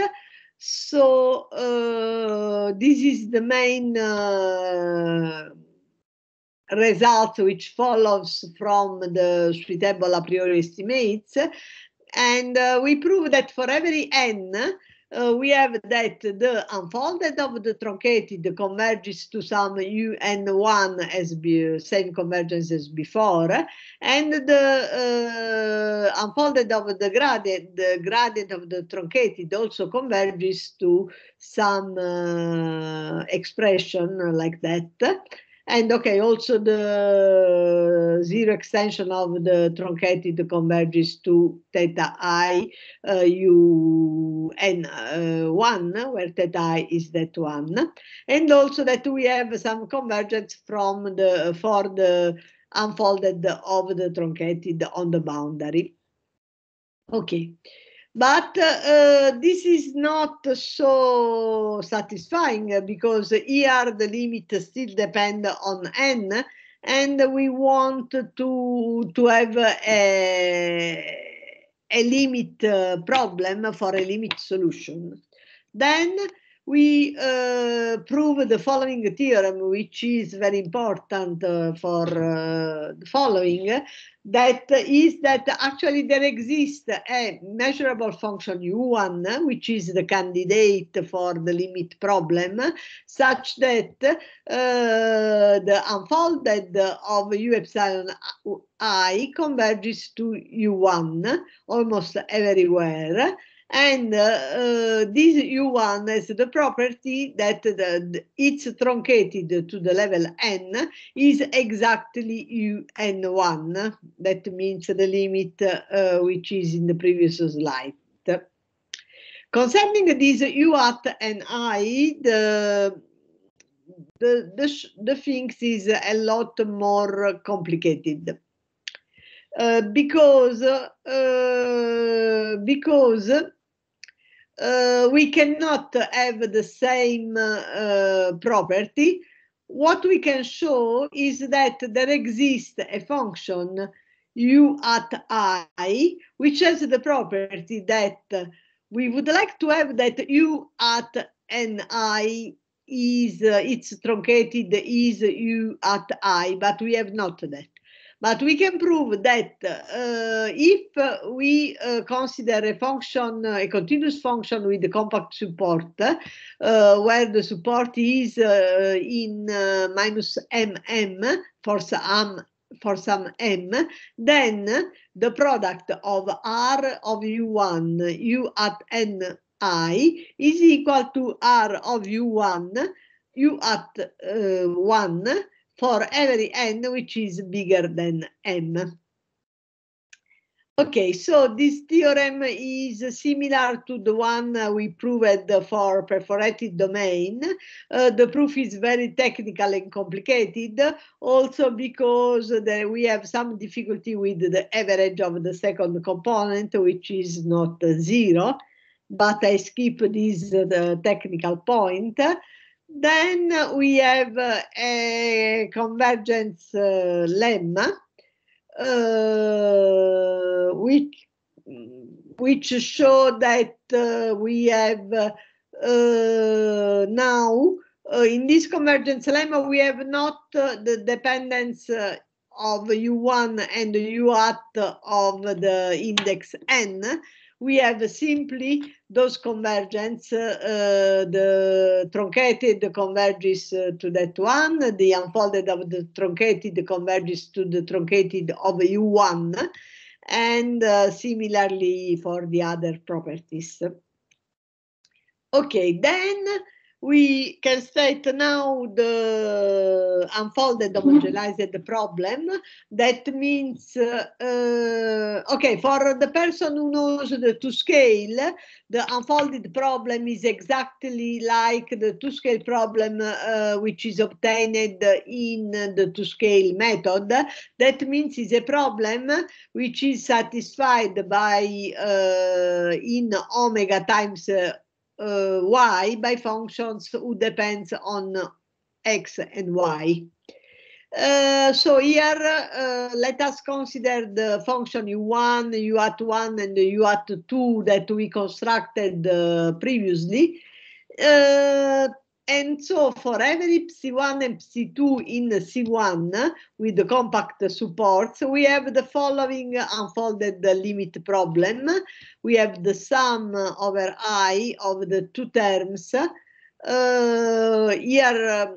so uh, this is the main uh, result which follows from the suitable a priori estimates. And uh, we prove that for every n, uh, we have that the unfolded of the truncated converges to some UN1 as be, same convergence as before, and the uh, unfolded of the gradient, the gradient of the truncated also converges to some uh, expression like that. And okay, also the zero extension of the truncated converges to theta i uh, u n uh, 1, where theta i is that one. And also that we have some convergence from the for the unfolded of the truncated on the boundary. Okay. But uh, uh, this is not so satisfying because here the limit still depend on n, and we want to, to have a, a limit uh, problem for a limit solution. Then we uh, prove the following theorem, which is very important uh, for uh, the following, that is that actually there exists a measurable function U1, which is the candidate for the limit problem, such that uh, the unfolded of U epsilon i converges to U1 almost everywhere, and uh, uh, this U1 has the property that the, it's truncated to the level n is exactly UN1. That means the limit uh, which is in the previous slide. Concerning this U at and I, the the, the, the things is a lot more complicated uh, because uh, because uh, we cannot have the same uh, uh, property. What we can show is that there exists a function u at i, which has the property that we would like to have that u at n i is, uh, it's truncated is u at i, but we have not that. But we can prove that uh, if uh, we uh, consider a function, a continuous function with the compact support, uh, where the support is uh, in uh, minus mm for some, for some m, then the product of r of u1, u at n i is equal to r of u1, u at 1, for every n which is bigger than m. Okay, so this theorem is similar to the one we proved for perforated domain. Uh, the proof is very technical and complicated, also because we have some difficulty with the average of the second component, which is not zero, but I skip this uh, technical point. Then we have a eh, convergence eh, lemma, eh, which, which show that we have now uh, in this convergence lemma, we have not uh, the dependence uh, of U1 and U at of the index n, we have simply those convergence, uh, the truncated converges uh, to that one, the unfolded of the truncated converges to the truncated of U1, and uh, similarly for the other properties. Okay, then we can state now the unfolded mm-hmm. homogenized problem. That means, uh, uh, okay, for the person who knows the two-scale, the unfolded problem is exactly like the two-scale problem uh, which is obtained in the two-scale method. That means it's a problem which is satisfied by uh, in omega times uh, uh, y by functions who depends on x and y. Uh, so here, uh, let us consider the function u1, u at1, and u at2 that we constructed uh, previously uh, and so for every Psi1 and Psi2 in C1 with the compact supports, we have the following unfolded limit problem. We have the sum over i of the two terms. Uh, here,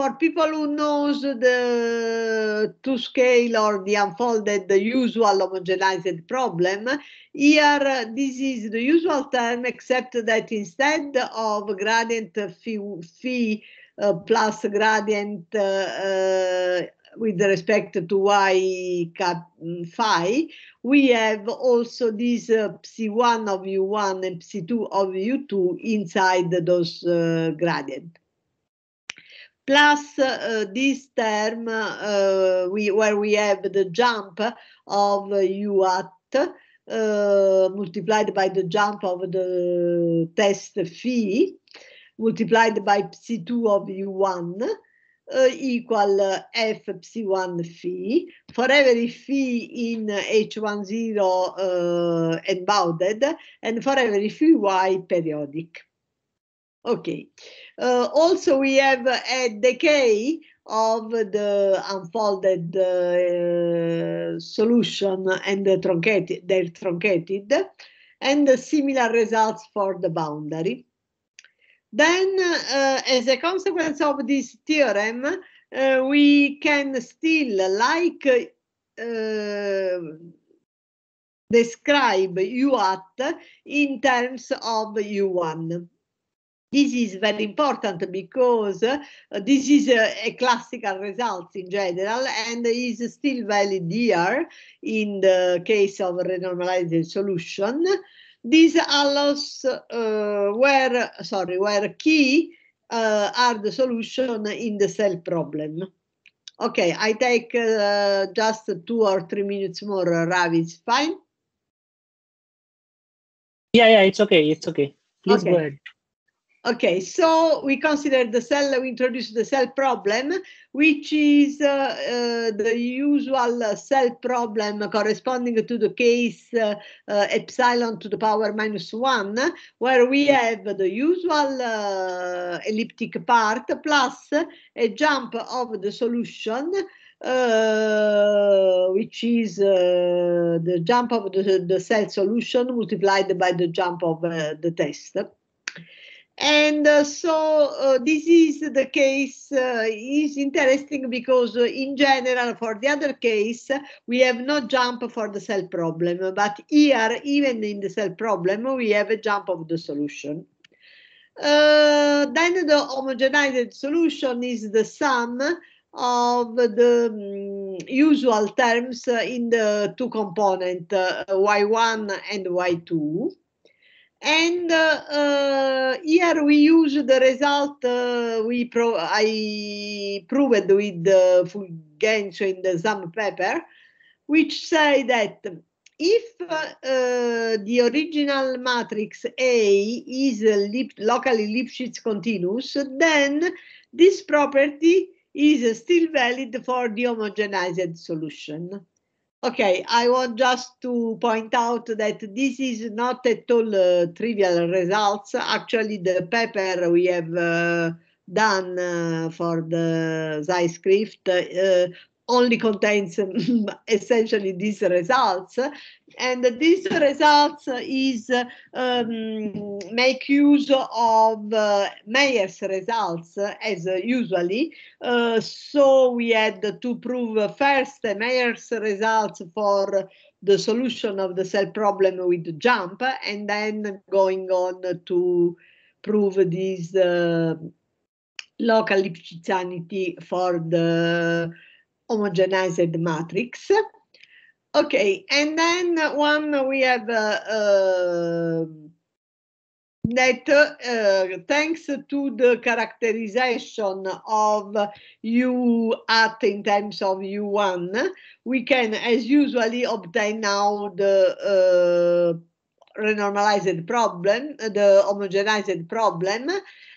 for people who knows the two-scale or the unfolded, the usual homogenized problem, here uh, this is the usual term, except that instead of gradient phi, phi uh, plus gradient uh, uh, with respect to y cap mm, phi, we have also this uh, psi1 of u1 and psi2 of u2 inside those uh, gradients plus uh, this term uh, we, where we have the jump of u at uh, multiplied by the jump of the test phi multiplied by psi2 of u1 uh, equal uh, f psi1 phi for every phi in h10 uh, and for every phi y periodic. Okay. Uh, also, we have a decay of the unfolded uh, solution and the truncated, they're truncated, and the similar results for the boundary. Then, uh, as a consequence of this theorem, uh, we can still, like uh, describe U at in terms of U1. This is very important because uh, this is a classical result in general and is still valid here in the case of renormalized solution. These allows uh, where, sorry, where key uh, are the solution in the cell problem. Okay, I take uh, just two or three minutes more, Ravi, it's fine? Yeah, yeah, it's okay, it's okay. Please okay. go ahead. Okay, so we consider the cell, we introduce the cell problem, which is uh, uh, the usual cell problem corresponding to the case uh, uh epsilon to the power minus one, where we have the usual uh, elliptic part plus a jump of the solution uh, which is uh, the jump of the, the cell solution multiplied by the jump of uh, the test. And uh, so uh, this is the case uh, is interesting because uh, in general for the other case we have no jump for the cell problem, but here even in the cell problem we have a jump of the solution. Uh, then the homogenized solution is the sum of the um, usual terms in the two component uh, y1 and y2 and uh, uh, here we use the result uh, we pro I proved with uh, Fulgencio in the same paper, which say that if uh, the original matrix A is lip locally Lipschitz continuous, then this property is still valid for the homogenized solution. Okay, I want just to point out that this is not at all uh, trivial results. Actually, the paper we have uh, done uh, for the ZyScript only contains (laughs) essentially these results and these results is um, make use of uh, results as usually uh, so we had to prove first Mayer's results for the solution of the cell problem with jump and then going on to prove this uh, local Lipschitzianity for the homogenized matrix. Okay, and then one we have uh, uh, that uh, thanks to the characterization of U at in terms of U1, we can, as usually, obtain now the uh, renormalized problem, the homogenized problem.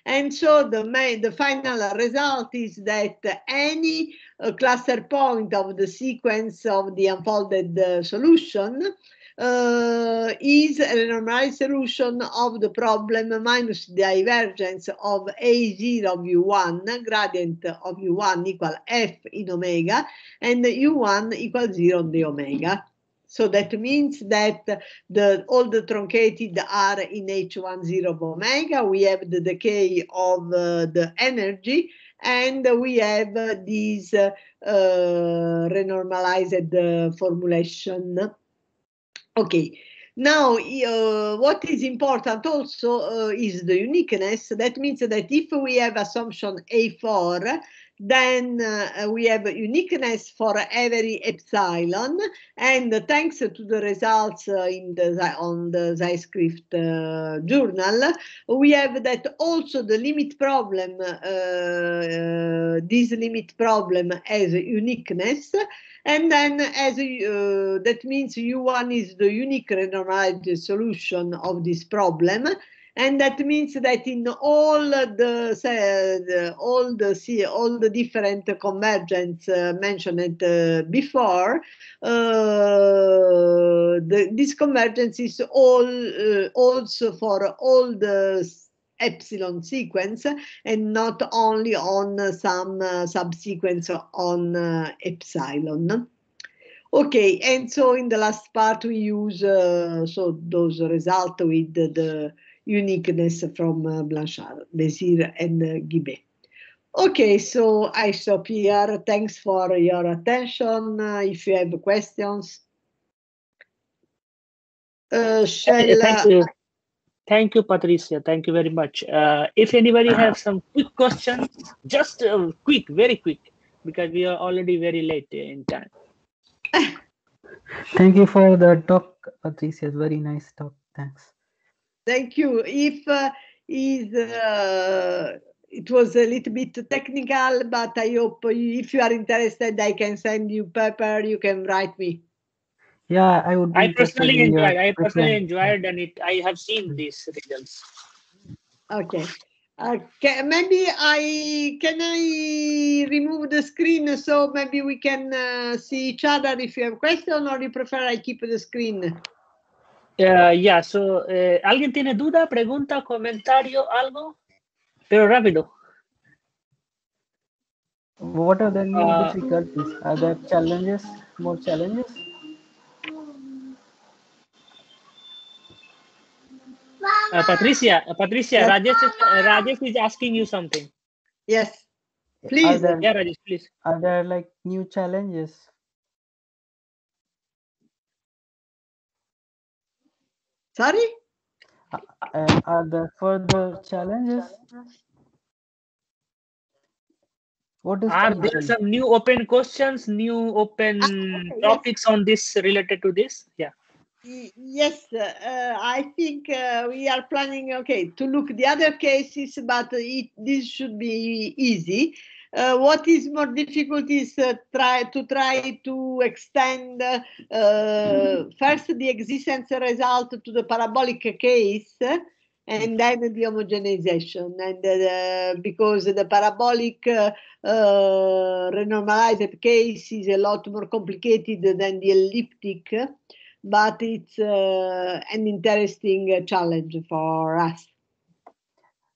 And so the, the final result is that any cluster point of the sequence of the unfolded uh, solution uh, is a normalized solution of the problem minus the divergence of A0 of U1, gradient of U1 equal F in omega, and U1 equal 0 on the omega. So that means that the, all the truncated are in H10 of omega. We have the decay of uh, the energy and we have this uh, renormalized formulation. Okay. Now, uh, what is important also uh, is the uniqueness. That means that if we have assumption A4, then uh, uh, we have uniqueness for every epsilon, and thanks to the results uh, in the, on the ZyScript uh, journal, we have that also the limit problem, uh, this limit problem as uniqueness, and then as that means U1 is the unique normalized solution of this problem, and that means that in all the, all the all the different convergence uh, mentioned uh, before, uh, the, this convergence is all uh, also for all the epsilon sequence and not only on some uh, subsequence on uh, epsilon. Okay, and so in the last part we use so those results with the, the uniqueness from uh, Blanchard, Besir, and uh, Guibet. Okay, so I stop here. Thanks for your attention. Uh, if you have questions, uh, shall, Thank you. Thank you, Patricia. Thank you very much. Uh, if anybody uh-huh. has some quick questions, just uh, quick, very quick, because we are already very late in time. (laughs) Thank you for the talk, Patricia. Very nice talk. Thanks. Thank you. If uh, is uh, it was a little bit technical, but I hope if you are interested, I can send you paper. You can write me. Yeah, I would. I personally enjoyed. I personally enjoyed, and it. I have seen these results. Okay. Okay, uh, maybe I can I remove the screen so maybe we can uh, see each other if you have question or you prefer I keep the screen. Uh, ya, yeah, so, eh, ¿alguien tiene duda, pregunta, comentario, algo? Pero rápido. What are the new ah. difficulties? Are there challenges, more challenges? Uh, Patricia, uh, Patricia, Rajesh, uh, Rajesh is asking you something. Yes, please. yeah, Rajesh, please. Are there like new challenges Sorry? Uh, uh are there further challenges? What is are there challenge? some new open questions, new open ah, topics yes. on this related to this? Yeah. Yes, uh, uh, I think uh, we are planning, okay, to look the other cases, but it, this should be easy uh, what is more difficult is uh, try to try to extend uh, uh first the existence result to the parabolic case uh, and mm. then the homogenization and uh, because the parabolic renormalized case is a lot more complicated than the elliptic but it's an interesting challenge for us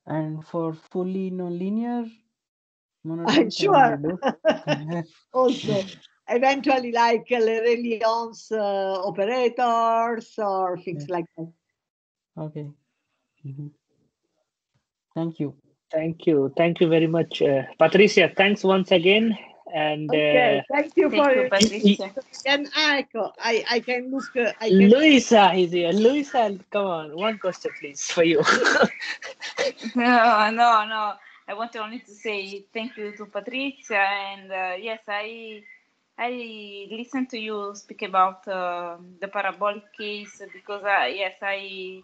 and for fully nonlinear I'm (laughs) sure. (laughs) also, eventually, like uh, Le Leon's uh, operators or things yeah. like that. Okay. Mm -hmm. Thank you. Thank you. Thank you very much, uh, Patricia. Thanks once again. And uh, okay, uh, thank you for you, Patricia. And Aiko, uh, I, I can look. Uh, I can... Luisa is here. Luisa, come on. One question, please, for you. (laughs) no, no, no. I wanted only to say thank you to Patricia. And uh, yes, I I listened to you speak about uh, the parabolic case because yes, I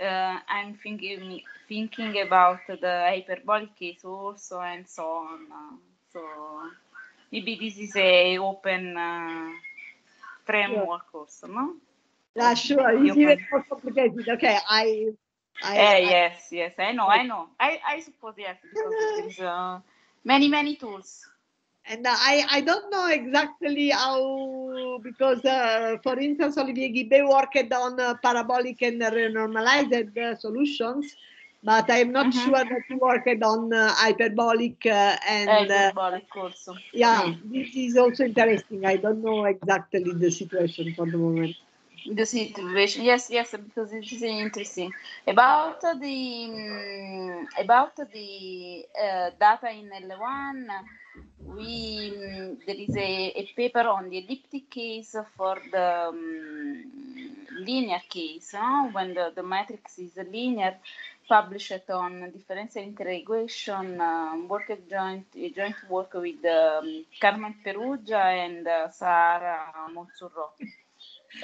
uh, I'm thinking thinking about the hyperbolic case also and so on. so maybe this is a open uh, framework yeah. also, no? Yeah, sure. It's even more complicated. Okay, I I, uh, I, yes, yes, I know, I know. I, I suppose yes, because there's uh, many, many tools. And uh, I, I don't know exactly how, because uh, for instance, Olivier Guibet worked on uh, parabolic and renormalized uh, solutions, but I'm not mm-hmm. sure that he worked on uh, hyperbolic and. Hyperbolic also. Yeah, mm. this is also interesting. I don't know exactly the situation for the moment the situation. Yes, yes, because it is interesting about the mm, about the uh, data in L1. We mm, there is a, a, paper on the elliptic case for the um, linear case huh? when the, the matrix is linear, published on differential integration, um, work joint joint work with um, Carmen Perugia and uh, Sara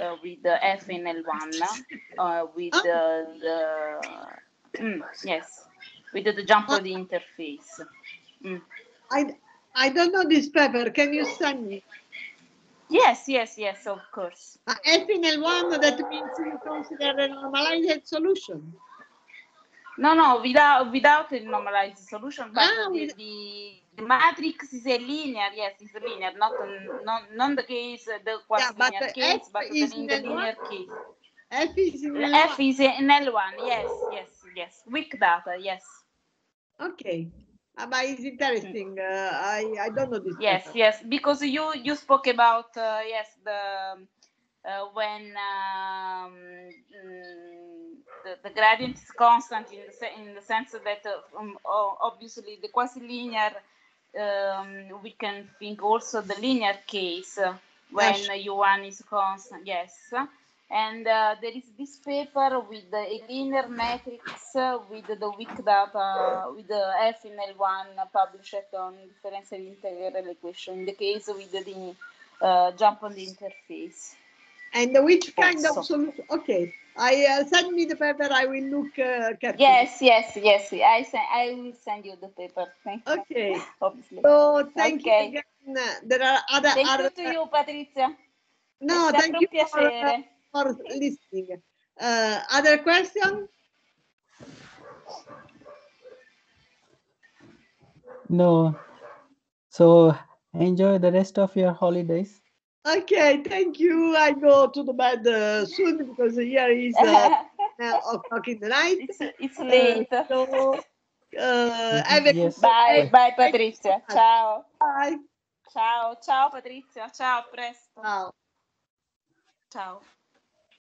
uh, with the FNL1, uh, with oh. the, the mm, yes, with the, the jump of uh. the interface. Mm. I, I don't know this paper. Can you send me? Yes, yes, yes, of course. Uh, FNL1, that means you consider a normalized solution. No, no, without without a normalized solution, but ah, the, the, the, matrix is a linear, yes, it's linear, not not, not the case, uh, the quasi yeah, case, F but in the linear case. F is in L1. F is in L1, yes, yes, yes. Weak data, yes. Okay. Uh, but it's interesting. Uh, I, I don't know this. Yes, yes, because you you spoke about uh, yes the uh, when um, mm, the, the gradient is constant in the, in the sense that uh, um, obviously the quasi-linear, um, we can think also the linear case uh, when yes. U1 is constant, yes. And uh, there is this paper with a linear matrix uh, with the weak data, with the F in L1 published on differential integral equation, in the case with the uh, jump on the interface. And which kind also. of solution? Okay, I uh, send me the paper. I will look uh, carefully. Yes, yes, yes. I I will send you the paper. Thank you. Okay. (laughs) Obviously. So thank okay. you again. There are other. Thank other, you to you, Patrizia. No, thank you piacere. for, for listening. Uh, other question? No. So enjoy the rest of your holidays. Okay, thank you. I go to the bed uh, soon because here is uh, (laughs) o'clock in the night. It's, it's uh, late. so, uh, mm-hmm. yes. Bye, bye Patrizia. Ciao. Bye. Ciao, ciao Patrizia. Ciao, presto. Ciao. Ciao.